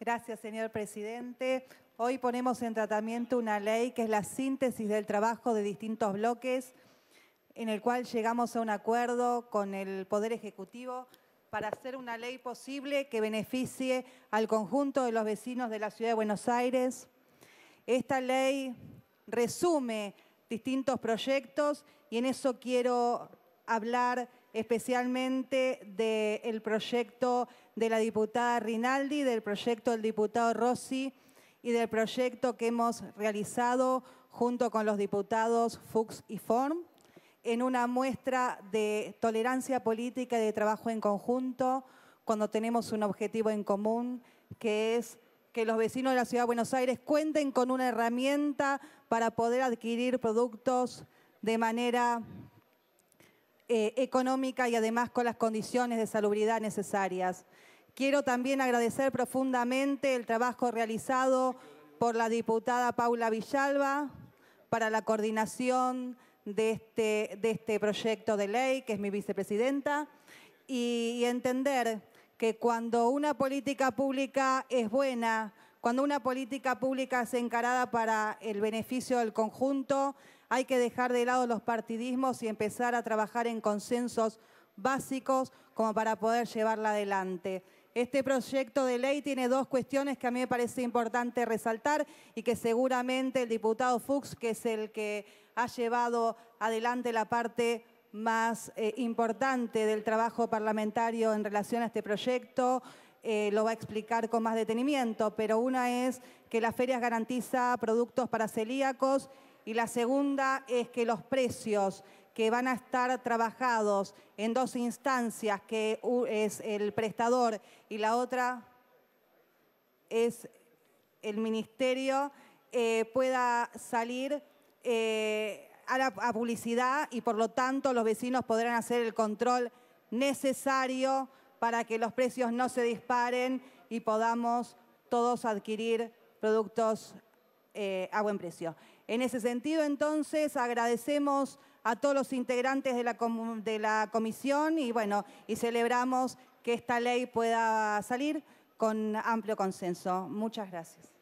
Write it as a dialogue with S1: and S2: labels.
S1: Gracias, señor presidente. Hoy ponemos en tratamiento una ley que es la síntesis del trabajo de distintos bloques, en el cual llegamos a un acuerdo con el Poder Ejecutivo para hacer una ley posible que beneficie al conjunto de los vecinos de la Ciudad de Buenos Aires. Esta ley resume distintos proyectos y en eso quiero hablar especialmente del proyecto de la diputada Rinaldi, del proyecto del diputado Rossi y del proyecto que hemos realizado junto con los diputados Fuchs y Form en una muestra de tolerancia política y de trabajo en conjunto cuando tenemos un objetivo en común que es que los vecinos de la Ciudad de Buenos Aires cuenten con una herramienta para poder adquirir productos de manera eh, económica y además con las condiciones de salubridad necesarias. Quiero también agradecer profundamente el trabajo realizado por la diputada Paula Villalba para la coordinación de este, de este proyecto de ley, que es mi vicepresidenta, y, y entender que cuando una política pública es buena, cuando una política pública es encarada para el beneficio del conjunto, hay que dejar de lado los partidismos y empezar a trabajar en consensos básicos como para poder llevarla adelante. Este proyecto de ley tiene dos cuestiones que a mí me parece importante resaltar y que seguramente el diputado Fuchs, que es el que ha llevado adelante la parte más eh, importante del trabajo parlamentario en relación a este proyecto, eh, lo va a explicar con más detenimiento, pero una es que las ferias garantiza productos para celíacos y la segunda es que los precios que van a estar trabajados en dos instancias, que es el prestador y la otra es el ministerio, eh, pueda salir eh, a, la, a publicidad y por lo tanto los vecinos podrán hacer el control necesario para que los precios no se disparen y podamos todos adquirir productos eh, a buen precio. En ese sentido, entonces, agradecemos a todos los integrantes de la, de la comisión y bueno, y celebramos que esta ley pueda salir con amplio consenso. Muchas gracias.